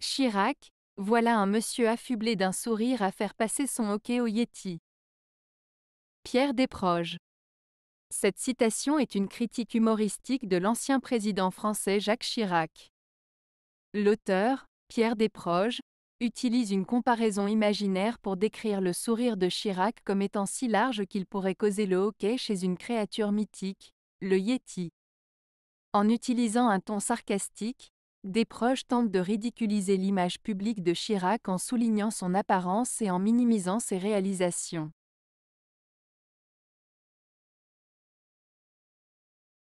Chirac, voilà un monsieur affublé d'un sourire à faire passer son hockey au Yéti. Pierre Desproges. Cette citation est une critique humoristique de l'ancien président français Jacques Chirac. L'auteur, Pierre Desproges, utilise une comparaison imaginaire pour décrire le sourire de Chirac comme étant si large qu'il pourrait causer le hockey chez une créature mythique, le Yéti. En utilisant un ton sarcastique, des proches tentent de ridiculiser l'image publique de Chirac en soulignant son apparence et en minimisant ses réalisations.